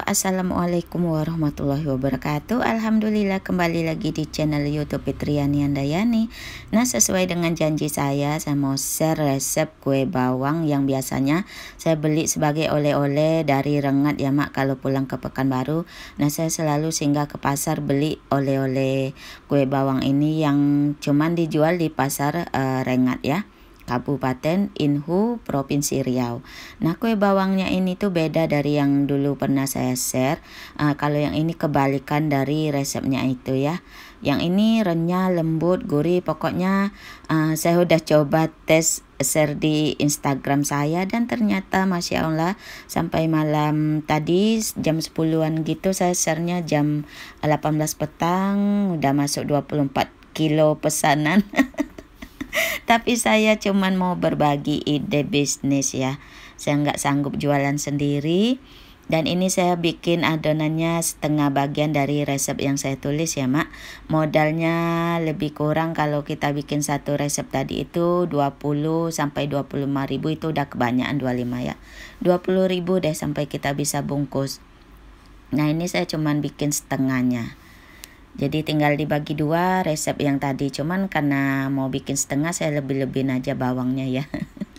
Assalamualaikum warahmatullahi wabarakatuh Alhamdulillah kembali lagi di channel youtube Fitriani Andayani Nah sesuai dengan janji saya Saya mau share resep kue bawang Yang biasanya saya beli sebagai oleh-oleh dari rengat ya mak Kalau pulang ke Pekanbaru Nah saya selalu singgah ke pasar beli oleh-oleh kue bawang ini Yang cuman dijual di pasar uh, rengat ya Kabupaten Inhu Provinsi Riau. Nah kue bawangnya ini tuh beda dari yang dulu pernah saya share. Uh, kalau yang ini kebalikan dari resepnya itu ya. Yang ini renyah, lembut, gurih. Pokoknya uh, saya udah coba tes share di Instagram saya dan ternyata Masya Allah sampai malam tadi jam 10-an gitu saya sharenya jam 18 petang udah masuk 24 kilo pesanan Tapi saya cuman mau berbagi ide bisnis ya. Saya nggak sanggup jualan sendiri. Dan ini saya bikin adonannya setengah bagian dari resep yang saya tulis ya mak Modalnya lebih kurang kalau kita bikin satu resep tadi itu 20 sampai 25 ribu itu udah kebanyakan 25 ya 20 ribu deh sampai kita bisa bungkus Nah ini saya cuman bikin setengahnya jadi tinggal dibagi dua resep yang tadi. Cuman karena mau bikin setengah saya lebih-lebihin aja bawangnya ya.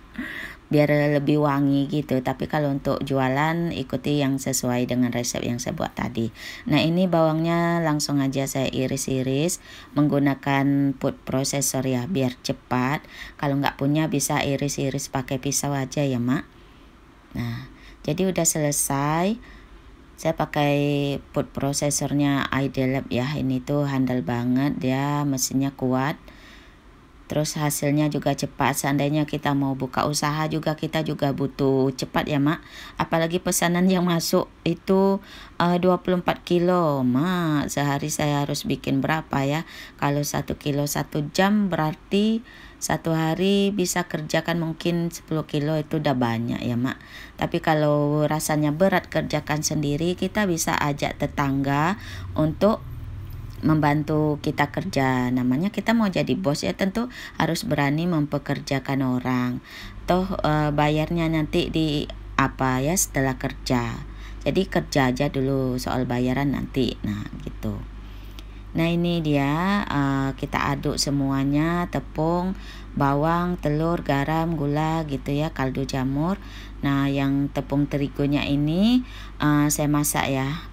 Biar lebih wangi gitu. Tapi kalau untuk jualan ikuti yang sesuai dengan resep yang saya buat tadi. Nah ini bawangnya langsung aja saya iris-iris menggunakan food processor ya biar cepat. Kalau nggak punya bisa iris-iris pakai pisau aja ya mak. Nah jadi udah selesai saya pakai food processornya iDelab ya ini tuh handal banget dia mesinnya kuat Terus hasilnya juga cepat. Seandainya kita mau buka usaha juga kita juga butuh cepat ya, Mak. Apalagi pesanan yang masuk itu eh, uh, 24 kilo, Mak. Sehari saya harus bikin berapa ya? Kalau 1 kilo 1 jam berarti satu hari bisa kerjakan mungkin 10 kilo itu udah banyak ya mak tapi kalau rasanya berat kerjakan sendiri kita bisa ajak tetangga untuk membantu kita kerja. Namanya kita mau jadi bos ya tentu harus berani mempekerjakan orang. Toh e, bayarnya nanti di apa ya setelah kerja. Jadi kerja aja dulu soal bayaran nanti. Nah, gitu. Nah, ini dia e, kita aduk semuanya tepung, bawang, telur, garam, gula gitu ya, kaldu jamur. Nah, yang tepung terigunya ini uh, saya masak ya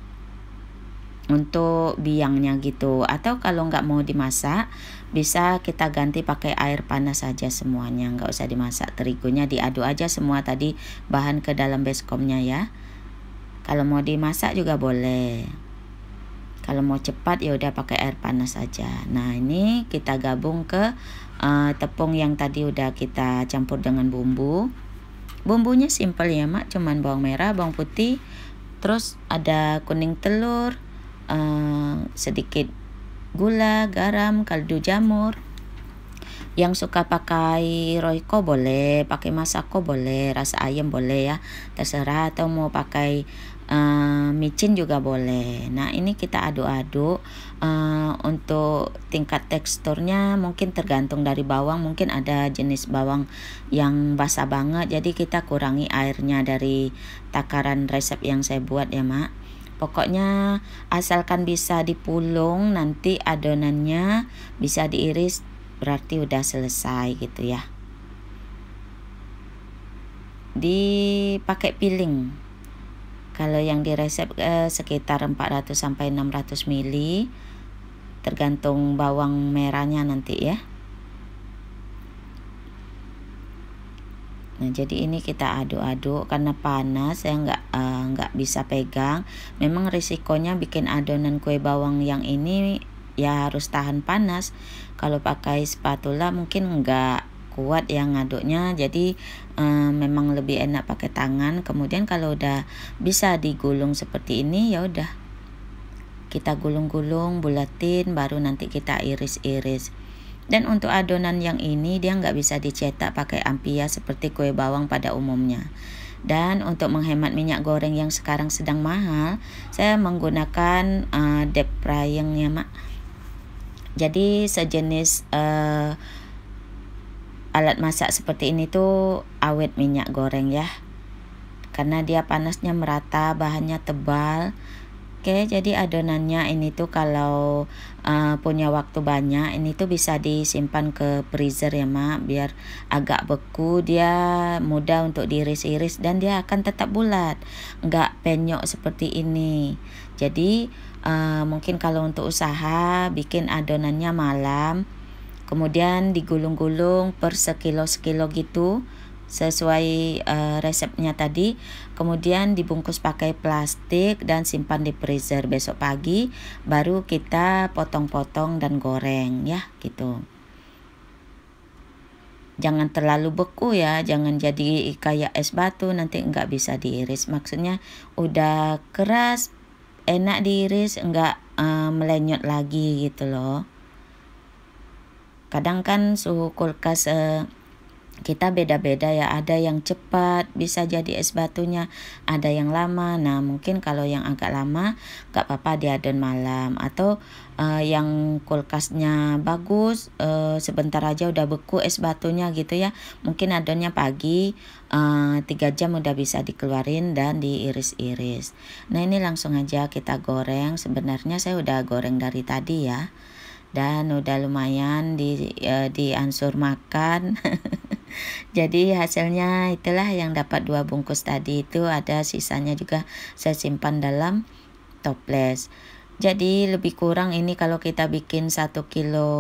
untuk biangnya gitu atau kalau nggak mau dimasak bisa kita ganti pakai air panas saja semuanya nggak usah dimasak terigunya diaduk aja semua tadi bahan ke dalam beskomnya ya kalau mau dimasak juga boleh kalau mau cepat ya udah pakai air panas aja nah ini kita gabung ke uh, tepung yang tadi udah kita campur dengan bumbu bumbunya simple ya mak cuman bawang merah bawang putih terus ada kuning telur uh, sedikit gula, garam, kaldu jamur. Yang suka pakai roiko boleh, pakai masako boleh, rasa ayam boleh ya, terserah atau mau pakai uh, micin juga boleh. Nah ini kita aduk-aduk uh, untuk tingkat teksturnya mungkin tergantung dari bawang. Mungkin ada jenis bawang yang basah banget, jadi kita kurangi airnya dari takaran resep yang saya buat ya mak. Pokoknya asalkan bisa dipulung nanti adonannya bisa diiris berarti udah selesai gitu ya. Dipakai piling. Kalau yang di resep eh, sekitar 400 sampai 600 ml tergantung bawang merahnya nanti ya. Nah jadi ini kita aduk-aduk karena panas saya nggak uh, bisa pegang. Memang risikonya bikin adonan kue bawang yang ini ya harus tahan panas. Kalau pakai spatula mungkin nggak kuat yang ngaduknya jadi uh, memang lebih enak pakai tangan kemudian kalau udah bisa digulung seperti ini ya udah kita gulung-gulung bulatin baru nanti kita iris-iris dan untuk adonan yang ini dia nggak bisa dicetak pakai ampia seperti kue bawang pada umumnya. Dan untuk menghemat minyak goreng yang sekarang sedang mahal, saya menggunakan uh, eh, deep frying ya mak. Jadi sejenis uh, alat masak seperti ini tuh awet minyak goreng ya. Karena dia panasnya merata, bahannya tebal, Oke, jadi adonannya ini tuh kalau uh, punya waktu banyak, ini tuh bisa disimpan ke freezer ya, Mak, biar agak beku, dia mudah untuk diiris-iris dan dia akan tetap bulat, nggak penyok seperti ini. Jadi uh, mungkin kalau untuk usaha bikin adonannya malam, kemudian digulung-gulung per sekilo-sekilo gitu sesuai uh, resepnya tadi. Kemudian dibungkus pakai plastik dan simpan di freezer besok pagi baru kita potong-potong dan goreng ya gitu. Jangan terlalu beku ya, jangan jadi kayak es batu nanti nggak bisa diiris. Maksudnya udah keras, enak diiris, nggak uh, melenyot lagi gitu loh. Kadang kan suhu kulkas uh, kita beda-beda ya ada yang cepat bisa jadi es batunya ada yang lama nah mungkin kalau yang agak lama gak apa-apa diadon malam atau uh, yang kulkasnya bagus uh, sebentar aja udah beku es batunya gitu ya mungkin adonnya pagi eh, tiga uh, jam udah bisa dikeluarin dan diiris-iris nah ini langsung aja kita goreng sebenarnya saya udah goreng dari tadi ya dan udah lumayan di uh, diansur makan jadi hasilnya itulah yang dapat dua bungkus tadi itu ada sisanya juga saya simpan dalam toples jadi lebih kurang ini kalau kita bikin 1 kilo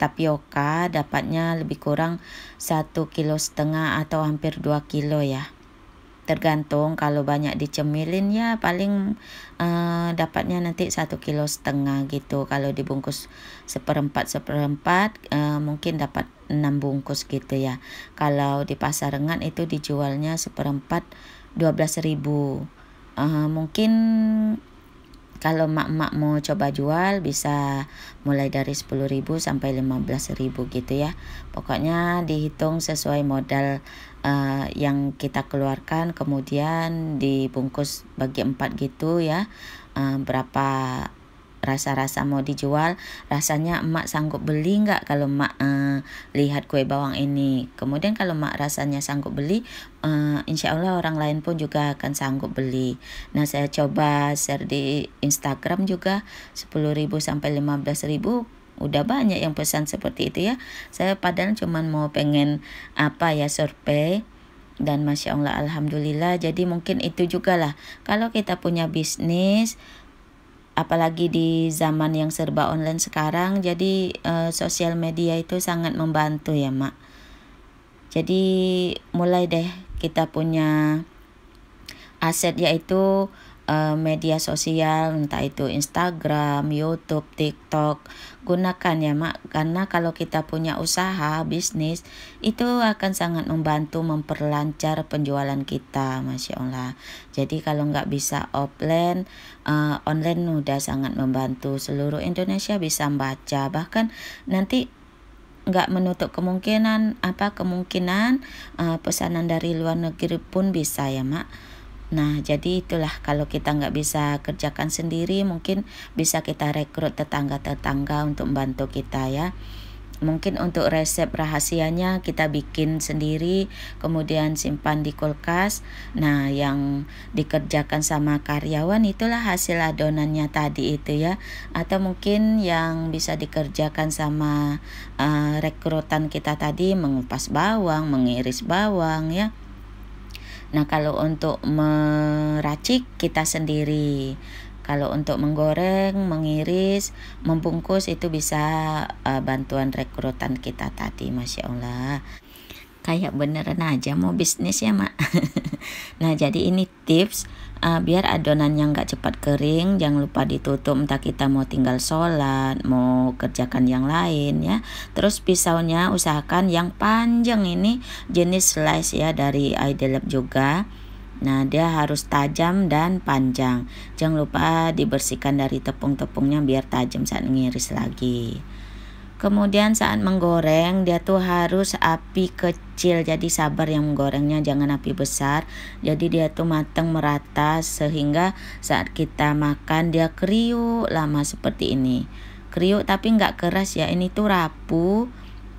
tapioka dapatnya lebih kurang 1 kilo setengah atau hampir 2 kilo ya tergantung kalau banyak dicemilin ya paling uh, dapatnya nanti satu kilo setengah gitu kalau dibungkus seperempat seperempat uh, mungkin dapat enam bungkus gitu ya kalau di pasar pasarengan itu dijualnya seperempat dua belas ribu uh, mungkin kalau mak-mak mau coba jual bisa mulai dari 10.000 sampai 15.000 gitu ya. Pokoknya dihitung sesuai modal uh, yang kita keluarkan kemudian dibungkus bagi empat gitu ya. Uh, berapa rasa-rasa mau dijual rasanya emak sanggup beli nggak kalau emak uh, melihat kue bawang ini. Kemudian kalau mak rasanya sanggup beli, uh, insya Allah orang lain pun juga akan sanggup beli. Nah saya coba share di Instagram juga 10.000 sampai 15.000 udah banyak yang pesan seperti itu ya saya padahal cuman mau pengen apa ya survei dan masya Allah alhamdulillah jadi mungkin itu juga lah kalau kita punya bisnis apalagi di zaman yang serba online sekarang jadi uh, sosial media itu sangat membantu ya mak jadi mulai deh kita punya aset yaitu Eh, media sosial entah itu Instagram, YouTube, TikTok gunakan ya mak karena kalau kita punya usaha bisnis itu akan sangat membantu memperlancar penjualan kita masya allah jadi kalau nggak bisa offline uh, online udah sangat membantu seluruh Indonesia bisa membaca bahkan nanti nggak menutup kemungkinan apa kemungkinan uh, pesanan dari luar negeri pun bisa ya mak Nah, jadi itulah kalau kita nggak bisa kerjakan sendiri, mungkin bisa kita rekrut tetangga-tetangga untuk membantu kita ya. Mungkin untuk resep rahasianya kita bikin sendiri, kemudian simpan di kulkas. Nah, yang dikerjakan sama karyawan itulah hasil adonannya tadi itu ya. Atau mungkin yang bisa dikerjakan sama uh, rekrutan kita tadi mengupas bawang, mengiris bawang ya Nah, kalau untuk meracik kita sendiri. Kalau untuk menggoreng, mengiris, membungkus itu bisa uh, bantuan rekrutan kita tadi, masya Allah. Kayak beneran aja mau bisnis ya, Mak. nah, jadi ini tips uh, biar adonannya nggak cepat kering jangan lupa ditutup entah kita mau tinggal sholat mau kerjakan yang lain ya terus pisaunya usahakan yang panjang ini jenis slice ya dari idelab juga Nah, dia harus tajam dan panjang. Jangan lupa dibersihkan dari tepung-tepungnya biar tajam saat ngiris lagi. Kemudian saat menggoreng dia tuh harus api kecil jadi sabar yang menggorengnya jangan api besar. Jadi dia tuh matang merata sehingga saat kita makan dia kriuk lama seperti ini. Kriuk tapi nggak keras ya ini tuh rapuh,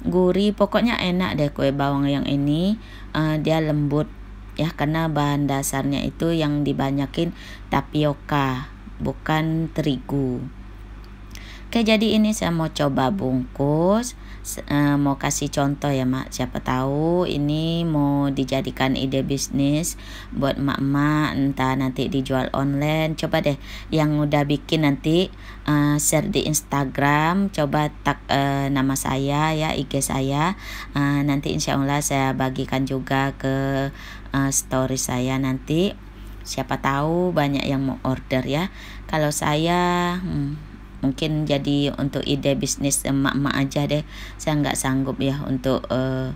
gurih pokoknya enak deh kue bawang yang ini uh, dia lembut ya karena bahan dasarnya itu yang dibanyakin tapioka bukan terigu. Oke, jadi ini saya mau coba bungkus. E, mau kasih contoh ya, Mak. Siapa tahu ini mau dijadikan ide bisnis buat mak-mak entah nanti dijual online. Coba deh yang udah bikin nanti e, share di Instagram, coba tak e, eh, nama saya ya, IG saya. E, nanti insya Allah saya bagikan juga ke e, story saya nanti. Siapa tahu banyak yang mau order ya. Kalau saya hmm, mungkin jadi untuk ide bisnis emak-emak aja deh saya nggak sanggup ya untuk uh,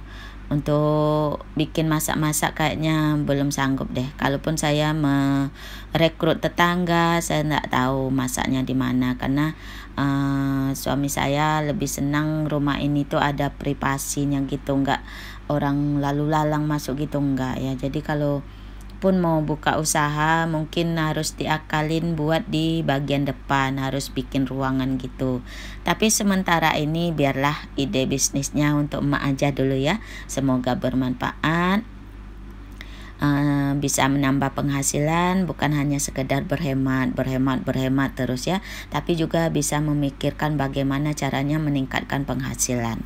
untuk bikin masak-masak kayaknya belum sanggup deh. Kalaupun saya merekrut tetangga, saya nggak tahu masaknya di mana karena uh, suami saya lebih senang rumah ini tuh ada privasinya gitu, nggak orang lalu lalang masuk gitu nggak ya. Jadi kalau pun mau buka usaha mungkin harus diakalin buat di bagian depan harus bikin ruangan gitu tapi sementara ini biarlah ide bisnisnya untuk emak aja dulu ya semoga bermanfaat uh, bisa menambah penghasilan bukan hanya sekedar berhemat berhemat berhemat terus ya tapi juga bisa memikirkan bagaimana caranya meningkatkan penghasilan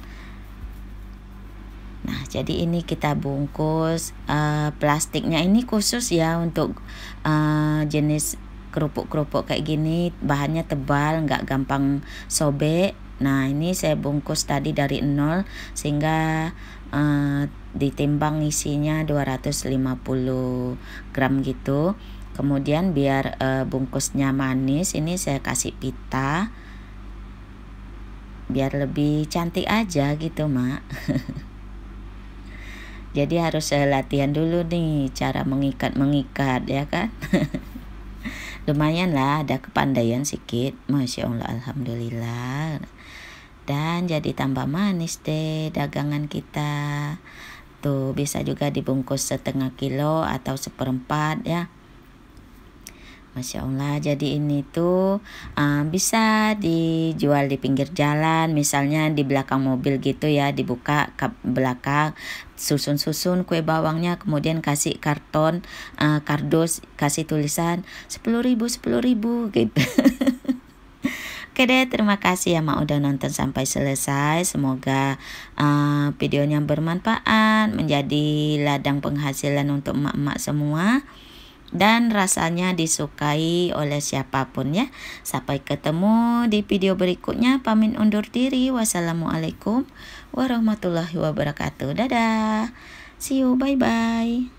Nah, jadi ini kita bungkus uh, plastiknya ini khusus ya untuk uh, jenis kerupuk-kerupuk kayak gini, bahannya tebal, nggak gampang sobek. Nah, ini saya bungkus tadi dari nol sehingga uh, ditimbang isinya 250 gram gitu. Kemudian biar uh, bungkusnya manis, ini saya kasih pita biar lebih cantik aja gitu, Mak. Jadi harus saya latihan dulu nih cara mengikat-mengikat ya kan. Lumayan lah ada kepandaian sedikit. Masya Allah Alhamdulillah. Dan jadi tambah manis deh dagangan kita. Tuh bisa juga dibungkus setengah kilo atau seperempat ya Masya Allah jadi ini tuh uh, bisa dijual di pinggir jalan misalnya di belakang mobil gitu ya dibuka ke belakang susun-susun kue bawangnya kemudian kasih karton uh, kardus kasih tulisan sepuluh ribu, sepuluh ribu gitu Oke deh, terima kasih ya Mak udah nonton sampai selesai. Semoga uh, videonya bermanfaat, menjadi ladang penghasilan untuk emak-emak semua dan rasanya disukai oleh siapapun ya. Sampai ketemu di video berikutnya. Pamin undur diri. Wassalamualaikum warahmatullahi wabarakatuh. Dadah. See you. Bye-bye.